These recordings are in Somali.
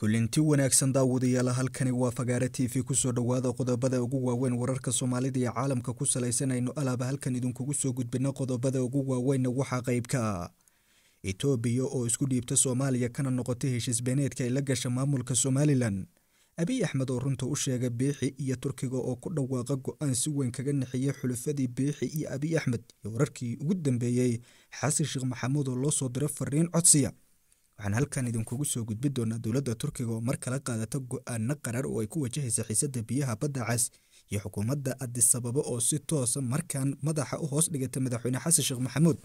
kulanti wanaagsan daawadayaala halkani waa fagaare t v kusoo dhowaada qodobada ugu waaweyn wararka soomaalida iyo caalamka ku salaysan aynu alaaba halkan idinkugu soo gudbina qodobada ugu waaweynna waxaa qaybka itoobiya ah. oo isku dhiibta soomaaliya kana noqotay heshiis beeneedka ay la gasha maamulka somalilan abiy axmed oo runta u sheega biixi iyo turkiga oo ku dhawaaqa go-aan si weyn kaga naxiya xulufadii biixi iyo abiy axmed iyo wararkii ugu dambeeyey xasan sheekh maxamuud oo loo soo diro fariin codsiya waxaan halkan idinkugu soo gudbin doonaa dowladda turkiga oo mar kala qaadata go-aano qaraar oo ay ku wajahaysa xiisadda biyaha badda cas iyo xukuumadda adisababo oo si toosa ah markaan madaxa u hoos dhigata madaxweyne xasan sheekh maxamuud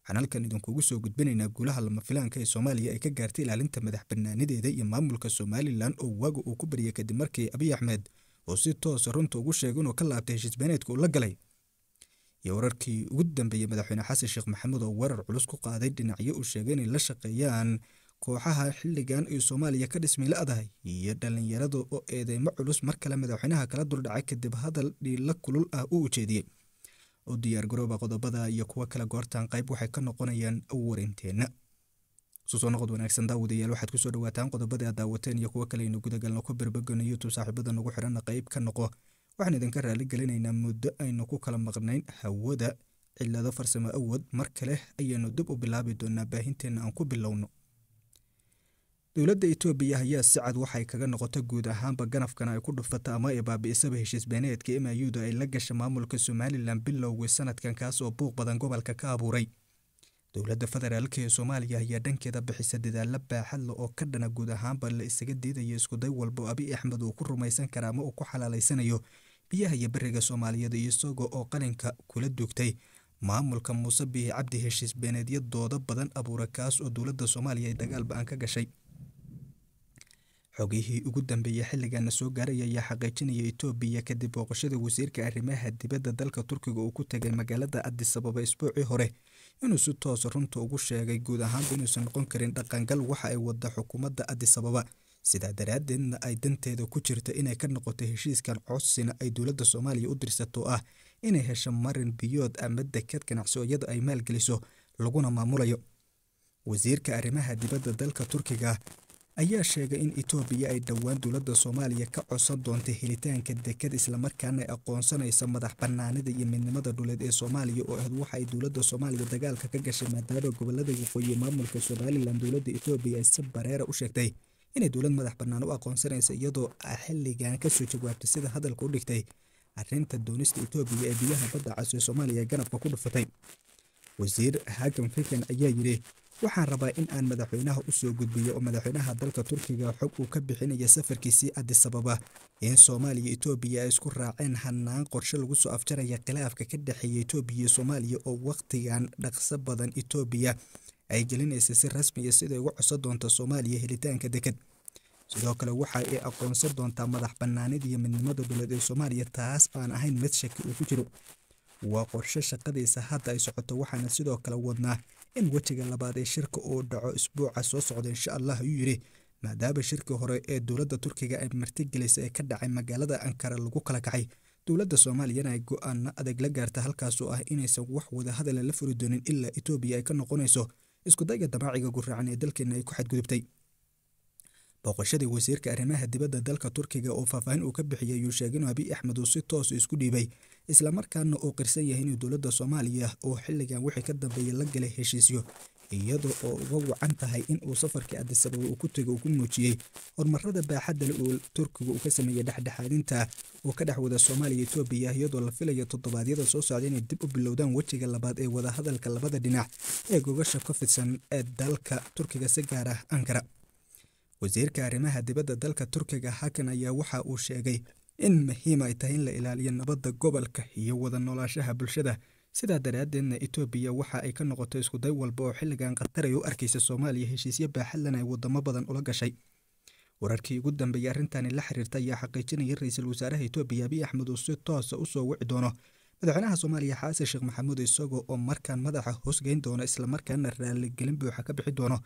waxaan halkan idinkugu soo gudbinaynaa guulaha lama filaanka ee soomaaliya ay ka gaartay ilaalinta madax banaanideeda iyo maamulka somalilan oo waaga uu ku baryay kadib markii abiy axmed oo si toosa ah runta ugu sheega inuu ka laabtay heshiis beeneedka uu la galay iyo wararkii ugu dambeeyey madaxweyne xasan sheekh maxamuud oo warar culus ku qaaday dhinacyo uu sheegay inay la shaqeeyaan kooxaha xiligan iyo soomaaliya ka dhismay la-dahay iyo dhallinyarada oo eedeymo culus mar kale madaxweynaha kala duldhacay kadib hadal dhiilo kulul ah uu ujeediyey u diyaargarooba qodobada iyo kuwa kale goortan qayb waxay ka noqonayaan warinteenna susoo noqod wanaagsan daawadayaal waxaad kusoo dhawaataan qodobada aad daawateen iyo kuwo kaleaynu gudagalno ku berbegano youtube saaxiibada nagu xidhana qayb ka noqo waxaan idinka raali gelinaynaa muddo aynu ku kala maqnayn hawada cillado farsamo awad mar kale ayaanu dib u bilaabi doonaa baahinteenna aan ku bilowno dowladda etoobiya ayaa si cad waxay kaga noqota guud ahaanba ganafkan ay ku dhufata ama ay baabi'isaba heshiis beeneedka mayuda ay la gasha maamulka somalilan bilowgii sanadkan kaas oo buuq badan gobolka ka abuuray dowladda federaalk ee soomaaliya ayaa dhankeeda bixisa dadaalla baaxadla oo ka dhana guud ahaanba la isaga diidaya iskuday walba abi axmed uu ku rumaysan kara ama uu ku xalaalaysanayo biyaha iyo beriga iyo isagoo oo qalinka kula duugtay maamulka muuse bihi cabdi heshiis beeneedyo dooda badan abuura kaas oo dowladda soomaaliya ay dagaal ba-aan ka gashay xogihii ugu dambeeyey xilligana soo gaaray ayaa xaqiijinaya etoobiya kadib booqashada wasiirka arrimaha dibadda dalka turkiga uu ku tegay magaalada adisababa isbuucii hore inuu si toos ah runta ugu sheegay guud ahaanba inuusan noqon karin dhaqangal waxa ay wada xukuumadda adisababa sidaa daraaddeedna ay danteeda ku jirta inay ka noqoto heshiiskan codsina ay dowladda soomaaliya u dirsato ah inay hesho marin biyood ama dekad ganacso iyada ay maalgeliso laguna maamulayo wasiirka arrimaha dibadda dalka turkiga ayaa sheegay in itoobiya ay dhowaan dowladda soomaaliya ka codsan doonta helitaanka dekad islamarkaana ay aqoonsanaysa madax bannaanida iyo midnimada dhuleed ee soomaaliya oo ahed waxaay ay dowladda soomaaliya dagaalka ka gashay maadaama gobolada waqooyi maamulka somalilan dowladda itoobiya ay si bareera ah u sheegtay inay dowlad madax bannaan u aqoonsanaysa iyadoo xilligan kasoo jawaabtay sida hadalka u dhigtay arinta doonista etoobiya ee biyaha badda cas ee soomaaliya ganabka ku dhufatay wasiir xakan fikan ayaa yidhi waxaan rabaa in aan madaxweynaha usoo soo gudbiyo oo madaxweynaha dalka turkiga xog uu ka bixinaya safarkiisii adisababa in soomaaliya etoobiya ay isku raaceen hanaan qorshe lagu soo afjaraya khilaafka ka dhexeeya etoobiya iyo soomaaliya oo wakhtigan dhaqso badan etoobiya ay gelinaysa si rasmi iyo siday uga codsan doonto soomaaliya helitaanka deked sidoo kale waxa ay aqoonsan doontaa madax bannaanida iyo midnimada dowlad ee soomaaliya taas aan ahayn mid shaki uu ku jiro waa qorshe shaqadiisa hadda ay socoto waxaana sidoo kale wadnaa in wejiga labaad ee shirka uu dhaco isbuuca soo socda insha allah ayuu yidhi maadaama shirkii hore ee dowladda turkiga ay martigelisay ee ka dhacay magaalada ankara lagu kala kacay dowladda soomaaliyana ay go-aano adag la gaarta halkaasoo ah inaysan wax wadahadala la furi doonin ilaa etoobiya ay ka noqonayso iskudayga dabaaciga guraacan ee dalkeenna ay ku xadgudubtay booqashadii wasiirka arrimaha dibadda dalka turkiga oo faahfaahin uu ka bixiyay ayuu sheegay inuu abiy axmed uu si toos isku dhiibay islamarkaana uu qirsan yahay inuu dowladda soomaaliya uu xilligan wixii ka dambeeyey la galay heshiisyo iyada oo uga wacan tahay in uu safarkii addisababa uu ku tegay uu ku muujiyey horumarada baaxadda leh uu turkiga uu ka sameeyey dhexdhexaadinta uu ka dhex wada soomaaliya etoobiya iyadoo la filayo toddobaadyada soo socda inay dib u bilowdaan wejiga labaad ee wadahadalka labada dhinac ee gogasha ka fidsan ee dalka turkiga si gaar ah ankara wasiirka arrimaha dibadda dalka turkiga hakan ayaa waxa uu sheegay in muhiim ay tahay in la ilaaliyo nabadda gobolka iyo wada noolaashaha bulshada sidaa daraaddeedna etoobiya waxa ay ka noqotay iskuday walba oo xilligan khataray u arkaysa soomaaliya heshiisyo baaxadlan ay wadamo badan ula gashay wararkii ugu dambeeyey arrintaani la xiriirta ayaa xaqiijinaya ra-iisul wasaaraha etoobiya abiy axmed uu si toosa ah usoo wici doono madaxweynaha soomaaliya xaasan sheekh maxamuud isagoo oo markaan madaxa hoosgeyn doono islamarkaana raaligelin buuxa ka bixi doono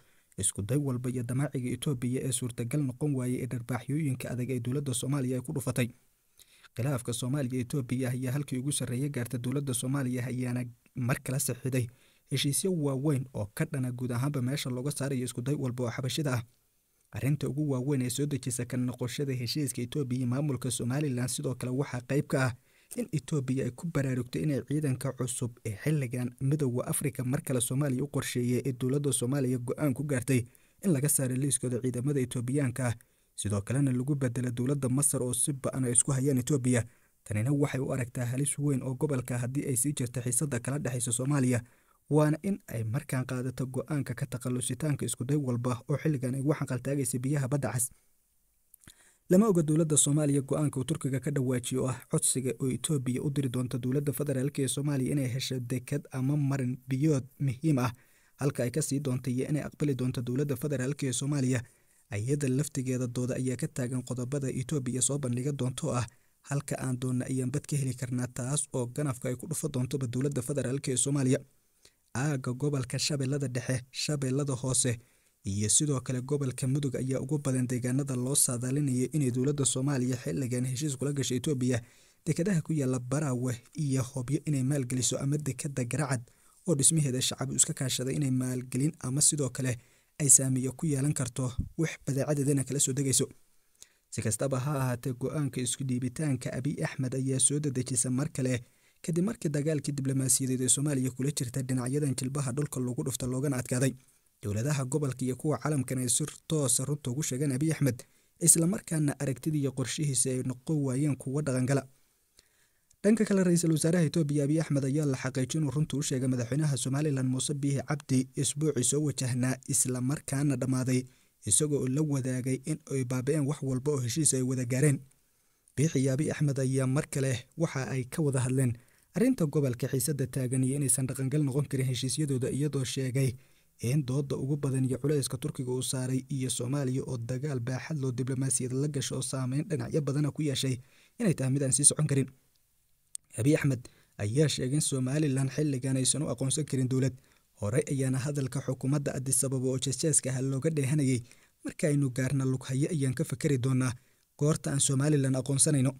iskuday walba iyo damaaciga etoobiya ee suurtagal noqon waayey ee dharbaaxyooyinka adag ee dowladda soomaaliya ay ku dhufatay khilaafka soomaaliya e etoobiya ayaa halkii ugu sarreeya gaarta dowladda soomaaliya ayaana mar kale sixiday heshiisyo waaweyn oo ka dhana guud ahaanba meesha looga saarayo iskuday walba oo xabashida ah arrinta ugu waaweyn ee soo dejisa kala noqoshada heshiiska etoobiya iyo maamulka somalilan sidoo kale waxaa qayb ka ah in etoobiya ay ku baraarugtay inay ciidanka cusub ee xilligan midooda afrika mar kale soomaaliya u qorsheeyay ee dowladda soomaaliya go-aan ku gaartay in laga saara liiskooda ciidamada etoobiyaanka sidoo kalena lagu bedela dowladda masar oo si ba-an ay isku hayaan etoobiya tanina waxay u aragtaa halis weyn oo gobolka haddii ay sii jirta xiisada kala dhexaysa soomaaliya waana in ay markaan qaadato go-aanka ka takhallusitaanka iskuday walba oo xilligan ay waxaan qaltaagaysa biyaha badda cas lama oga dowladda soomaaliya go uu turkiga ka dhawaajiyo ah codsiga oo etoobiya u diri doonta dowladda federaalk ee soomaaliya inay hesho dekad ama marin biyood muhiim ah halka ay ka sii doontay iyo inay aqbali doonta dowladda federaalk ee soomaaliya ayada laftigeeda dooda ayaa ka taagan qodobada itoobiya soo bandhiga doontoo ah halka aan doonna ayaan bad ka heli karnaa taas oo ganafka ay ku dhufo doontoba dowladda federaalk ee soomaaliya aaga gobolka shabeellada dhexe shabeellada hoose iyo sidoo kale gobolka mudug ayaa ugu badan deegaanada loo saadaalinayay inay dowladda soomaaliya xilligan heshiis kula gashay itoobiya dekadaha ku yaala baraawe iyo hobyo inay maalgeliso ama dekada garacad oo dhismaheeda shacab iska kaashaday inay maalgelin ama sidoo kale ay saameeyo ku yeelan karto wix badeecadeedana kala soo degayso si kastaba ha ahaatee go-aanka isku dhiibitaanka abiy axmed ayaa soo dadejisa mar kale kadib markii dagaalkii diblomaasiyadeed ee soomaaliya kula jirta dhinacyadan jilbaha dhulka lagu dhufta loogana adkaaday dowladaha gobolka iyo kuwa caalamkan ay si toosa ah runta ugu sheegeen abiy axmed islamarkaana aragtidii iyo qorshihiisa ay noqon waayeen kuwa dhaqangala dhanka kale ra-iisul wasaaraha etoobiya abiy axmed ayaa la xaqiijin inuu runta u sheegay madaxweynaha somalilan muuse biihi cabdi isbuucii soo wajahnaa isla markaana dhammaaday isagoo la wadaagay in ay baabi wax walba oo heshiis ay wada gaareen biixi abi axmed ayaa mar kale waxa ay ka wada hadleen arrinta gobolka xiisadda taagan iyo inaysan dhaqangal noqon karin heshiisyadooda iyadoo sheegay in dooda ugu badan iyo culayska turkiga uu saaray iyo soomaaliya oo dagaal baaxad loo diblomaasiyad la gasho oo saameyn dhinacyo badana ku yeeshay inay tahay mid aan sii socon karin abiy axmed ayaa sheegeen somalilan xilligan aysan u aqoonsan karin dowlad horey ayaana hadalka xukuumadda adisababa oo jeesjeeska ah looga dheehanayay markaaynu gaarna lughaye ayaan ka fakari doonaa goorta aan somalilan aqoonsanayno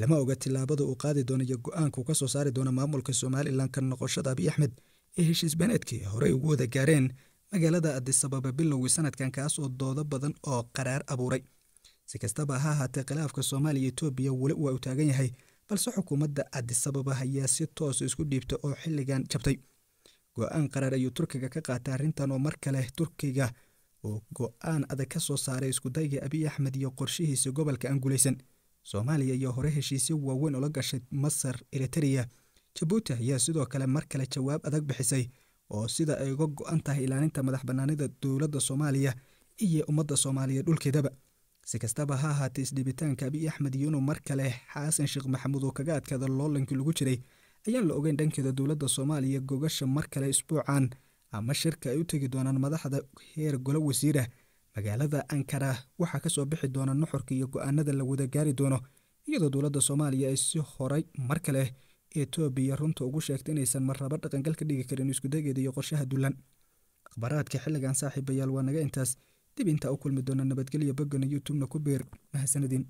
lama oga tillaabada uu qaadi doono iyo go-aanka ka soo saari doono maamulka somalilan ka noqoshada abiy axmed ee heshiis beeneedkii horey ugu wada gaareen magaalada adisababa bilowgii sanadkan kaas oo doodo badan oo qaraar abuuray si kastaba ha ahaatee khilaafka soomaaliya etoobiya weli waa u taagan yahay balse xukuumadda cadisababa ayaa si toos ah isku dhiibta oo xilligan jabtay go-aan qaraar ayuu turkiga ka qaatay arrintan oo mar kale turkiga uu go-aan adag ka soo saaray iskudayga abiy axmed iyo qorshihiisa gobolka aan guulaysan soomaaliya iyo hore heshiisyo waaweyn oola gashay masar eritereya jabuuti ayaa sidoo kale mar kale jawaab adag bixisay oo sida ay uga go-an tahay ilaalinta madax bannaanida dowladda soomaaliya iyo ummadda soomaaliya dhulkeedaba si kastaba ha ahaatee isdhibitaanka abiy axmed yuno mar kale xaasan sheekh maxamuud oo kaga adkaada loolankii lagu jiray ayaan la ogeyn dhankeeda dowladda soomaaliya gogasha mar kale isbuucan ama shirka ay u tegi doonaan madaxda heer golo wasiira magaalada ankara waxaa kasoo bixi doona nuxurka iyo go-aanada la wada gaari doono iyadoo dowladda soomaaliya ay si horay mar kale etoobiya runta ugu sheegtay inaysan marrabo dhaqangal ka dhigi karin iskudegeeda iyo qorshaha dulan akhbaaraadka xilligan saaxiibayaal waa naga intaas dib inta u kulmi doona nabadgelya baggana youtubena ku biir mahadsanadiin